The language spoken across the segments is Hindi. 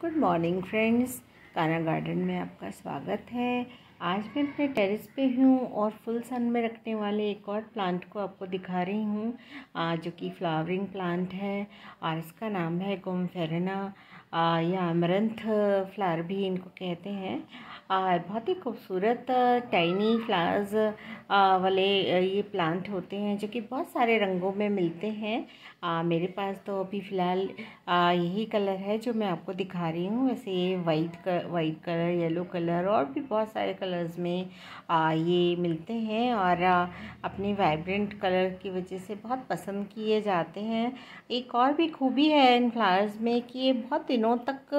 गुड मॉर्निंग फ्रेंड्स काना गार्डन में आपका स्वागत है आज मैं अपने टेरेस पे हूँ और फुल सन में रखने वाले एक और प्लांट को आपको दिखा रही हूँ जो कि फ्लावरिंग प्लांट है और इसका नाम है गोमफेरना या अमरंथ फ्लावर भी इनको कहते हैं बहुत ही खूबसूरत टाइनी फ्लावर्स वाले ये प्लांट होते हैं जो कि बहुत सारे रंगों में मिलते हैं आ, मेरे पास तो अभी फ़िलहाल यही कलर है जो मैं आपको दिखा रही हूँ वैसे ये white white colour yellow colour और भी बहुत सारे कलर्स में आ, ये मिलते हैं और आ, अपने वाइब्रेंट कलर की वजह से बहुत पसंद किए जाते हैं एक और भी खूबी है इन फ्लावर्स में कि ये बहुत दिनों तक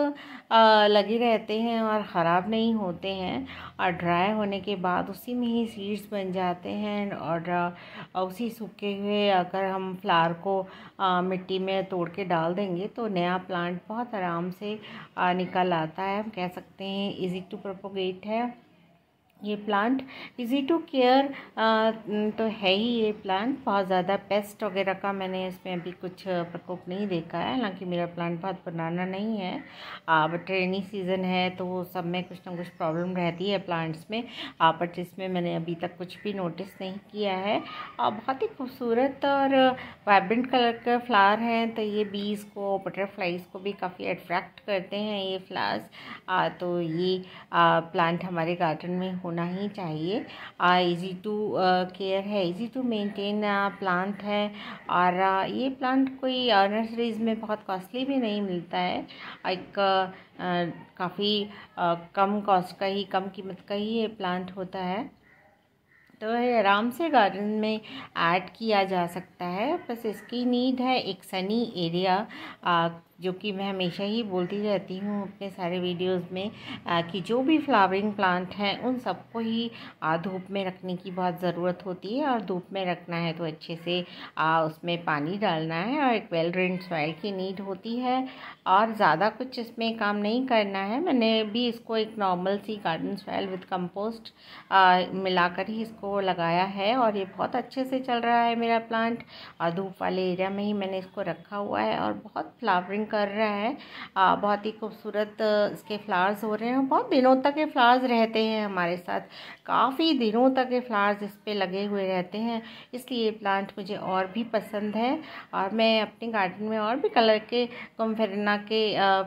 लगे रहते हैं और ख़राब नहीं होते हैं और ड्राई होने के बाद उसी में ही सीड्स बन जाते हैं और उसी सूखे हुए अगर हम फ्लावर को मिट्टी में तोड़ के डाल देंगे तो नया प्लांट बहुत आराम से निकल आता है हम कह सकते हैं इजी टू प्रोपोगेट है ये प्लांट इज़ी टू केयर तो है ही ये प्लांट बहुत ज़्यादा पेस्ट वगैरह का मैंने इसमें अभी कुछ प्रकोप नहीं देखा है हालांकि मेरा प्लांट बहुत पुराना नहीं है बट रेनी सीज़न है तो सब में कुछ ना कुछ प्रॉब्लम रहती है प्लांट्स में बट इसमें मैंने अभी तक कुछ भी नोटिस नहीं किया है और बहुत ही खूबसूरत और वाइब्रेंट कलर के फ्लावर हैं तो ये बीज को बटरफ्लाइज को भी काफ़ी अट्रैक्ट करते हैं ये फ्लावर्स तो ये प्लांट हमारे गार्डन में होना ही चाहिए इजी टू केयर है इजी टू मेंटेन प्लांट है और ये प्लांट कोई नर्सरीज में बहुत कॉस्टली भी नहीं मिलता है एक काफ़ी कम कॉस्ट का ही कम कीमत का ही ये प्लांट होता है तो ये आराम से गार्डन में ऐड किया जा सकता है बस इसकी नीड है एक सनी एरिया जो कि मैं हमेशा ही बोलती रहती हूँ अपने सारे वीडियोस में आ, कि जो भी फ्लावरिंग प्लांट हैं उन सबको ही धूप में रखने की बहुत ज़रूरत होती है और धूप में रखना है तो अच्छे से आ, उसमें पानी डालना है और एक वेल ड्रेन सॉइल की नीड होती है और ज़्यादा कुछ इसमें काम नहीं करना है मैंने भी इसको एक नॉर्मल सी गार्डन सॉइल विथ कंपोस्ट मिलाकर ही इसको लगाया है और ये बहुत अच्छे से चल रहा है मेरा प्लांट और धूप वाले एरिया में ही मैंने इसको रखा हुआ है और बहुत फ्लावरिंग कर रहा है आ, बहुत ही खूबसूरत इसके फ्लावर्स हो रहे हैं बहुत दिनों तक ये फ्लावर्स रहते हैं हमारे साथ काफ़ी दिनों तक ये फ्लावर्स इस पर लगे हुए रहते हैं इसलिए ये प्लांट मुझे और भी पसंद है और मैं अपने गार्डन में और भी कलर के कम्फेरना के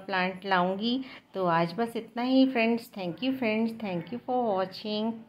प्लांट लाऊँगी तो आज बस इतना ही friends thank you friends thank you for watching